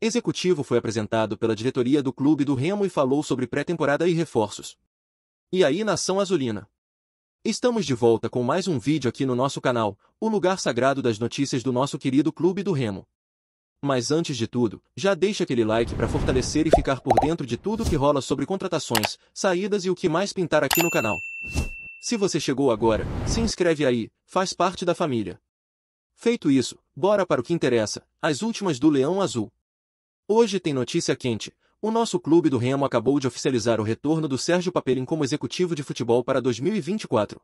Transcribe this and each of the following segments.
Executivo foi apresentado pela diretoria do clube do Remo e falou sobre pré-temporada e reforços. E aí, nação azulina? Estamos de volta com mais um vídeo aqui no nosso canal, o lugar sagrado das notícias do nosso querido clube do Remo. Mas antes de tudo, já deixa aquele like para fortalecer e ficar por dentro de tudo que rola sobre contratações, saídas e o que mais pintar aqui no canal. Se você chegou agora, se inscreve aí, faz parte da família. Feito isso, bora para o que interessa, as últimas do Leão Azul. Hoje tem notícia quente. O nosso clube do Remo acabou de oficializar o retorno do Sérgio Papelin como executivo de futebol para 2024.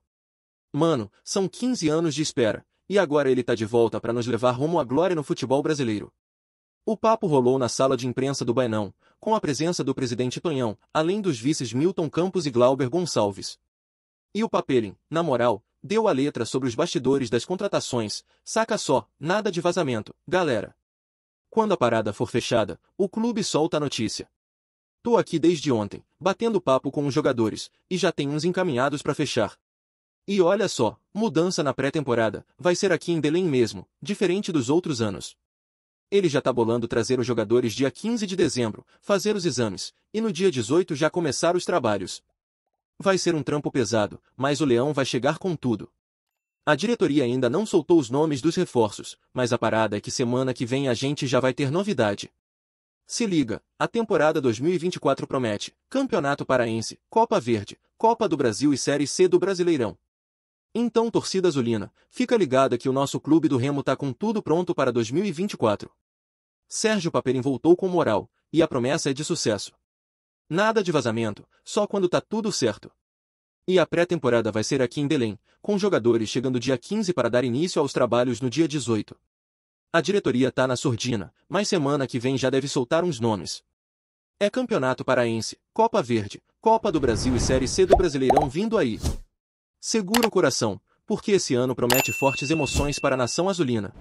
Mano, são 15 anos de espera, e agora ele tá de volta para nos levar rumo à glória no futebol brasileiro. O papo rolou na sala de imprensa do Bainão, com a presença do presidente Tonhão, além dos vices Milton Campos e Glauber Gonçalves. E o Papelin, na moral, deu a letra sobre os bastidores das contratações, saca só, nada de vazamento, galera. Quando a parada for fechada, o clube solta a notícia. Tô aqui desde ontem, batendo papo com os jogadores, e já tem uns encaminhados para fechar. E olha só, mudança na pré-temporada, vai ser aqui em Belém mesmo, diferente dos outros anos. Ele já tá bolando trazer os jogadores dia 15 de dezembro, fazer os exames, e no dia 18 já começar os trabalhos, Vai ser um trampo pesado, mas o leão vai chegar com tudo. A diretoria ainda não soltou os nomes dos reforços, mas a parada é que semana que vem a gente já vai ter novidade. Se liga, a temporada 2024 promete Campeonato Paraense, Copa Verde, Copa do Brasil e Série C do Brasileirão. Então, torcida azulina, fica ligada que o nosso clube do Remo tá com tudo pronto para 2024. Sérgio Paperin voltou com moral, e a promessa é de sucesso. Nada de vazamento, só quando tá tudo certo. E a pré-temporada vai ser aqui em Belém, com jogadores chegando dia 15 para dar início aos trabalhos no dia 18. A diretoria tá na surdina, mas semana que vem já deve soltar uns nomes. É Campeonato Paraense, Copa Verde, Copa do Brasil e Série C do Brasileirão vindo aí. Segura o coração, porque esse ano promete fortes emoções para a nação azulina.